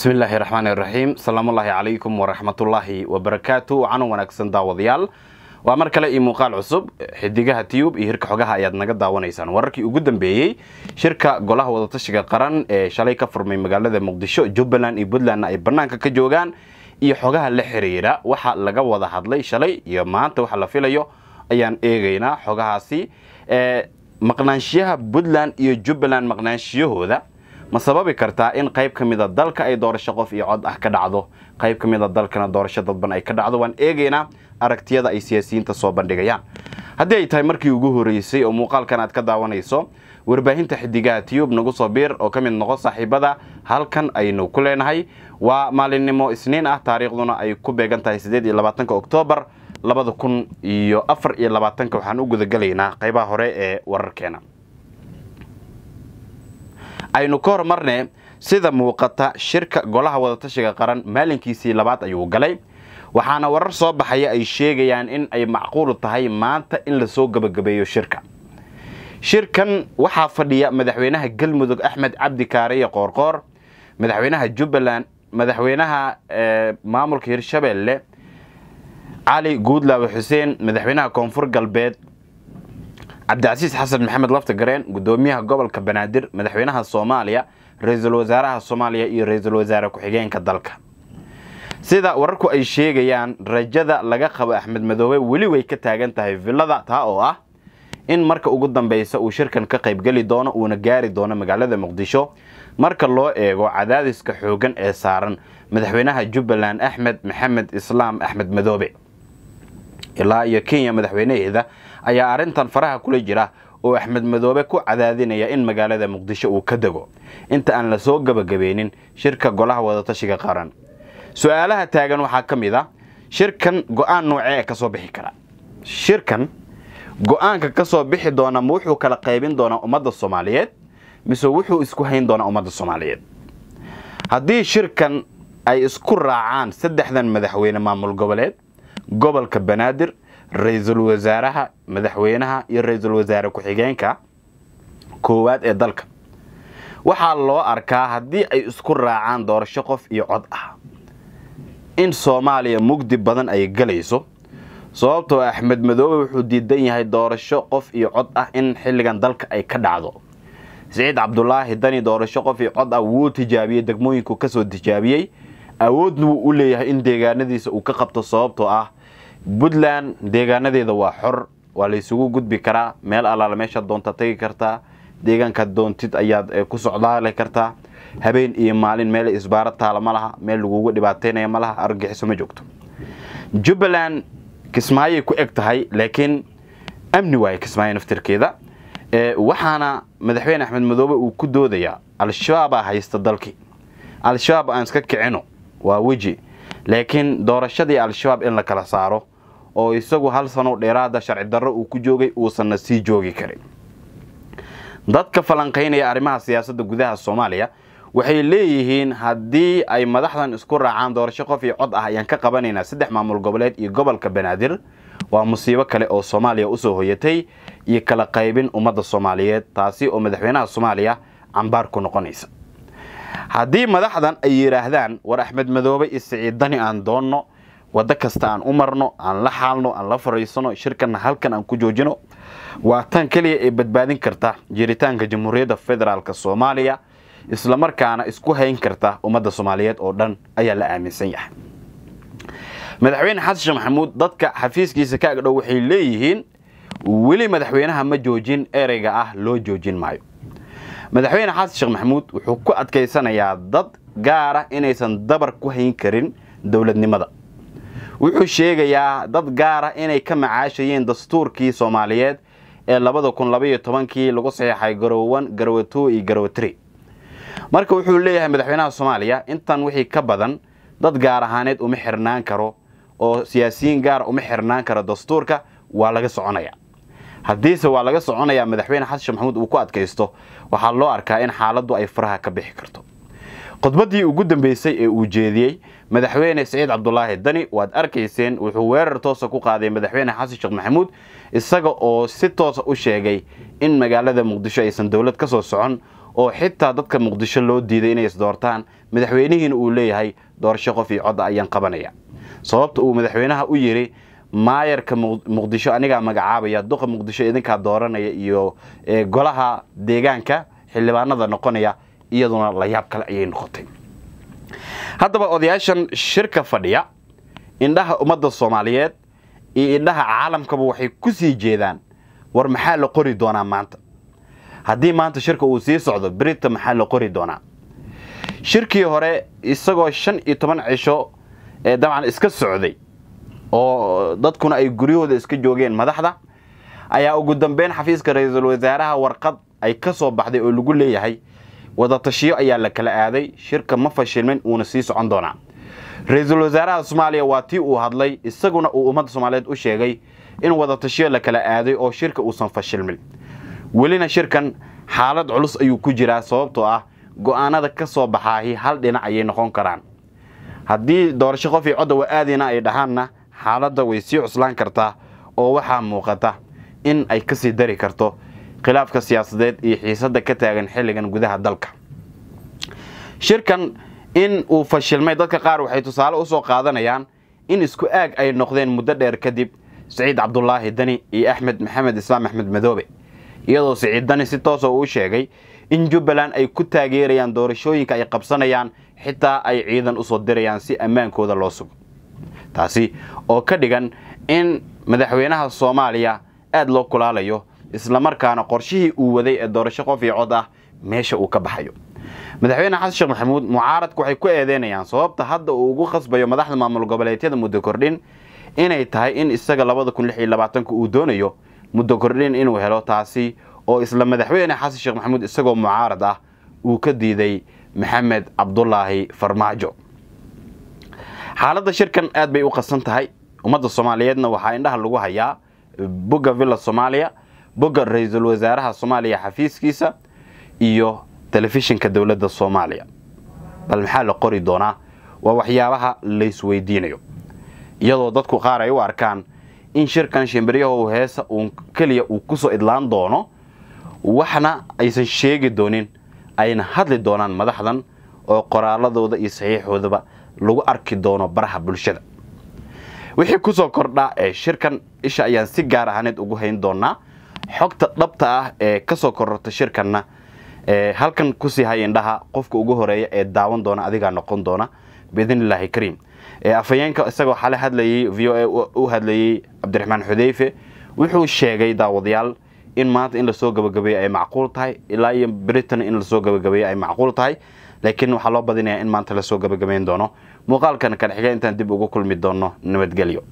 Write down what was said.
bismi illaahi raxmaani raxiim salaamullaahi calaykum waraxmatullaahi wabarakaatu wacaanu wanaagsan daawadayaal waa mar kale iyo muuqaal cusub xidigaha tiyub iyo hirka xogaha ayaad naga daawanaysaan wararkii ugu dambeeyey shirka golaha wadatashiga qaran ee shalay ka furmay magaalada muqdisho jubbaland iyo puntlandna ay bannaanka ka joogaan iyo xogaha la xiriira waxa laga wada hadlay shalay iyo maanta waxa la filayo ayaan eegaynaa xogahaasi maqnaanshiyaha puntland iyo jubbaland maqnaanshiyahooda ma sababi kartaa in qayb ka mida dalka ay doorasho qof iyo cod ah ka dhacdo qayb ka mida dalkana doorasho dadban ay ka dhacdo waan eegaynaa aragtiyada ay siyaasiyiinta soo bandhigayaan haddii ay tahay markii ugu horreysay oo muuqaalkan aad ka daawanayso warbaahinta xidigaha tiyub nagu soo biir oo ka mid noqo saaxiibada halkan aynu ku leenahay waa maalinnimo isniin ah taariikhduna ay ku beegan tahay sideed iyo labaatanka oktoobar labada kun iyo afar iyo labaatanka waxaan u gudagelaynaa qaybaha hore ee wararkeena aynu ka hormarne sida muuqata shirka golaha wadatashiga qaran maalinkiisii labaad ayuu galay waxaana warar soo baxaya ay sheegayaan in ay macquul tahay maanta in lasoo gebagabeeyo shirka shirkan waxaa fadhiya madaxweynaha galmudug axmed cabdi kaariya qoorqoor madaxweynaha jubbaland madaxweynaha eh, maamulka hirshabeelle cali guudlaawe xuseen madaxweynaha koonfur galbeed cabdicasiis xasan maxamed lafta gareen gudoomiyaha gobolka banaadir madaxweynaha soomaaliya ra-iisul wasaaraha soomaaliya iyo ra-iisul wasaare ku-xigeenka dalka sida wararku ay sheegayaan rajada laga qabo axmed madoobe weli way ka taagan tahay villada taa oo ah in marka ugu dambeysa uu shirkan ka qaybgeli doono uuna gaari doono magaalada muqdisho marka loo eego cadaadiska xooggan ee saaran madaxweynaha jubbaland axmed maxamed islaam axmed madoobe ilaa iyo kenya madaxweynaheeda ayaa arrintan faraha kula jira oo axmed madoobe ku cadaadinaya in magaalada muqdisho uu ka dego inta aan la soo gebagabeynin shirka golaha wadatashiga qaran su-aalaha taagan waxaa ka mid a ah, shirkan go-aan noocee kasoo bixi kara shirkan go-aanka ka soo bixi doona ma wuxuu kala qaybin doonaa ummadda soomaaliyeed mise wuxuu isku hayn doonaa ummadda soomaaliyeed haddii shirkan ay isku raacaan saddexdan madaxweyne maamul goboleed gobolka banaadir ra-iisul wasaaraha madaxweynaha iyo ra-iisul wasaare ku-xigeenka koowaad ee dalka waxaa loo arkaa haddii ay isku raacaan doorasho qof iyo cod ah in soomaaliya mugdi badan ay galayso sababtoo ah axmed madoobe wuxuu diidan yahay doorasho qof iyo cod ah in xilligan dalka ay ka dhacdo siciid cabdulaahi dani doorasho qof iyo cod ah wuu tijaabiyey degmooyinku kasoo tijaabiyey awoodna wuu u leeyahay in deegaanadiisa uu ka qabto sababtoo ah puntland deegaanadeeda waa xor waa laysugu gudbi karaa meel allaala meeshaad doonta tagi kartaa deegaankaad doontid ayaad eh, ku socdaali kartaa habeen iyo maalin meel isbaara taala ma laha meel lagugu dhibaateynaya ma laha argixiso ma joogto jubbaland kismaayay ku eg tahay laakiin amni waaye kismaayo naftirkeeda eh, waxaana madaxweyne axmed madoobe uu ku doodayaa al-shabaabaa ah haysta dalkii al-shabaab aan iska kicino waa weji laakiin doorashadii al-shabaab in la kala saaro oo isagu hal sano dheeraada sharci darro uu ku joogay uusanna sii joogi karin dadka falanqaynaya arrimaha siyaasadda gudaha soomaaliya waxay leeyihiin haddii ay madaxdan isku raacaan doorasho qof iyo cod ah ayaan ka qabanaynaa saddex maamul goboleed iyo gobolka banaadir waa musiibo kale oo soomaaliya usoo hoyatay iyo kala qaybin ummadda soomaaliyeed taasi oo madaxweynaha soomaaliya cambaar ku noqonaysa haddii madaxdan ay yidhaahdaan war axmed madoobe iyo siciid aan doonno wado kasta aan u marno aan la xaalno aan la fariisano shirkanna halkan aan ku joojino waa tan keliya ee badbaadin karta jiritaanka jamhuuriyadda federaalka soomaaliya islamarkaana isku hayn karta ummadda soomaaliyeed oo dhan ayaa la aaminsan yahay madaxweyne xasan sheekh maxamuud dadka xafiiskiisa ka agdhow waxay leeyihiin weli madaxweynaha ma joojin ereyga ah loo joojin maayo madaxweyne xasan sheekh maxamuud wuxuu ku adkaysanayaa dad gaar ah inaysan dabar ku hayn karin dowladnimada wuxuu sheegayaa dad gaara inay ka macaashayeen dastuurkii soomaaliyeed ee labada kun labaiyo tobankii lagu saxeexay garow one garowe two iyo garowe tree marka wuxuu leeyahay madaxweynaha soomaaliya intan wixii ka badan dad gaar ahaaneed uma xirnaan karo oo siyaasiyiin gaara uma xirnaan karo dastuurka waa laga soconayaa haddiise waa laga soconayaa madaxweyne xasan maxamuud uu ku adkaysto waxaa loo arkaa in xaaladdu ay faraha ka bixi karto khudbaddii ugu dambeysay ee uu jeediyey madaxweyne saciid cabdulaahi dani waad arkayseen wuxuu weerar toosa ku qaaday madaxweyne xasan sheekh maxamuud isaga oo si toosa u sheegay in magaalada muqdisho aysan dowlad ka soo socon oo xitaa dadka muqdisho loo diiday inay isdoortaan madaxweynihiina uu leeyahay doorasho qof iyo codda ah ayaan qabanaya sababta uu madaxweynaha u yidhi maayarka muqdisho anigaa magacaabaya duqa muqdisho idinkaa dooranaya iyo eh, golaha deegaanka xildhibaanada noqonaya iyaduna layaab kale ayay noqotay haddaba odayaashan shirka fadhiya indhaha ummadda soomaaliyeed iyo indhaha caalamkaba waxay ku sii jeedaan war maxaa la qori doonaa maanta haddii maanta shirka uu sii socdo berita maxaa la qori doonaa shirkii hore isagoo shan iyo toban cisho ee dabcan iska socday oo dadkuna ay guryahooda iska joogeen madaxda ayaa ugu dambeyn xafiiska ra-iisul wasaaraha warqad ay ka soo baxday oo lagu leeyahay wadatashiyo ayaa la kala aaday shirka ma fashilmin uuna sii socon doonaa ra-iisul wasaaraha soomaaliya waa tii uu hadlay isaguna uu ummadda soomaaliyeed u sheegay in wadatashiyo la kala aaday oo shirka uusan fashilmin welina shirkan xaalad culus ayuu ku jiraa sababtoo ah go'aanada ka soo baxaahi hal dhinac ayay noqon karaan haddii doorasho qofii codda wa-aadiina ay dhahaanna xaaladda way sii cuslaan kartaa oo waxaa muuqata in ay ka sii dari karto khilaafka siyaasadeed iyo xiisadda ka taagan xilligan gudaha dalka shirkan in uu fashilmay dadka qaar waxay tusaale u soo qaadanayaan in isku aag ay noqdeen muddo dheer kadib siciid cabdulaahi dani iyo axmed maxamed islaam axmed madoobe iyadoo siciid dani si toosoo ah uu sheegay in jubbaland ay ku taageerayaan doorashooyinka ay qabsanayaan xitaa ay ciidan u soo dirayaan si ammaankooda loo sugo taasi oo ka dhigan in madaxweynaha soomaaliya aada loo kulaalayo islamarkaana qorshihii uu waday ee doorasho qof iyo cod ah meesha uu ka baxayo madaxweyne xasan sheekh maxamuud mucaaradku waxay ku eedeynayaan sababta hadda uu ugu khasbayo madaxda maamul goboleedyada muddo kordhin inay tahay in isaga labada kun lix iyo labaatanka uu doonayo muddo kordhin inuu helo taasi oo isla madaxweyne xasan sheekh maxamuud isagoo mucaarad ah uu ka diiday maxamed cabdulaahi farmaajo xaaladda shirkan aad bay u qasan tahay ummadda soomaaliyeedna waxaa indhaha lagu hayaa bogga villa soomaaliya bogga ra-iisul wasaaraha soomaaliya xafiiskiisa iyo telefishinka dowladda soomaaliya bal maxaa la qori doonaa waa waxyaabaha laysweydiinayo iyadoo dadku qaar ay u arkaan in shirkan shimbaryahow heesa uu keliya uu kusoo idlaan doono waxna aysan sheegi doonin ayna hadli doonaan madaxdan oo qoraalladooda iyo saxiixoodaba lagu arki doono baraha bulshada wixii kusoo kordhaa ee shirkan isha ayaan si gaar ahaaneed ugu hayn doonaa xogta dhabta ah ee kasoo kororta shirkanna halkan kusii hay indhaha qofka ugu horeeya ee daawan doona adigaa noqon doona biidnillaahi kariim afhayeenka isagoo xale hadlayay v o a u hadlayay cabdiraxmaan xudeyfe wuxuu sheegay daawadayaal in maanta in lasoo gabagabeeyo ay macquul tahay ilaa iyo britain in lasoo gabagabeeyo ay macquul tahay laakiin waxaa loo badinayaa in maanta lasoo gabagabeyn doono muuqaalkan kan intaan dib ugu kulmi doono nabadgelyo